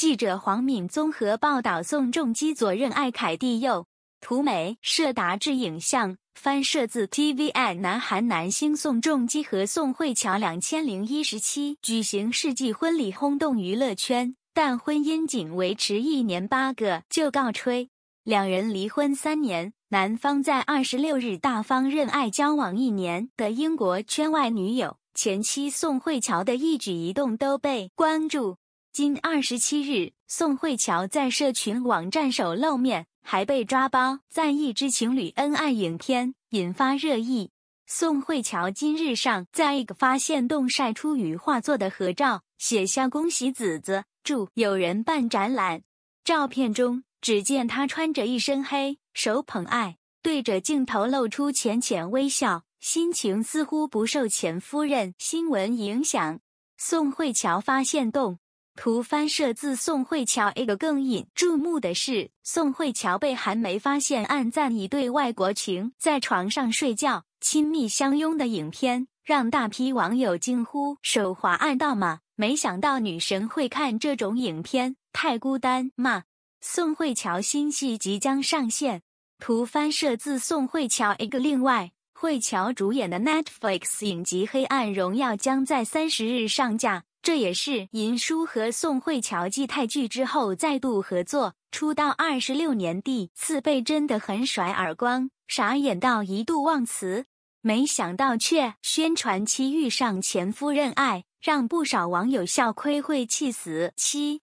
记者黄敏综合报道：宋仲基左任爱凯蒂右，图美摄达志影像翻摄自 TVN。南韩男星宋仲基和宋慧乔两千零一十七举行世纪婚礼，轰动娱乐圈，但婚姻仅维持一年八个就告吹。两人离婚三年，男方在二十六日大方认爱交往一年的英国圈外女友，前妻宋慧乔的一举一动都被关注。今二十七日，宋慧乔在社群网站首露面，还被抓包赞一支情侣恩爱影片，引发热议。宋慧乔今日上在一个发现洞晒出与画作的合照，写下“恭喜子子祝有人办展览”。照片中只见她穿着一身黑，手捧爱，对着镜头露出浅浅微笑，心情似乎不受前夫人新闻影响。宋慧乔发现洞。图翻摄自宋慧乔。一个更引注目的是，宋慧乔被韩媒发现暗赞一对外国情，在床上睡觉亲密相拥的影片，让大批网友惊呼：“手滑暗道吗？”没想到女神会看这种影片，太孤单嘛。宋慧乔新戏即将上线。图翻摄自宋慧乔。一个另外，慧乔主演的 Netflix 影集《黑暗荣耀》将在三十日上架。这也是银叔和宋慧乔继泰剧之后再度合作，出道二十六年，第四被真的很甩耳光，傻眼到一度忘词。没想到却宣传期遇上前夫认爱，让不少网友笑亏会气死七。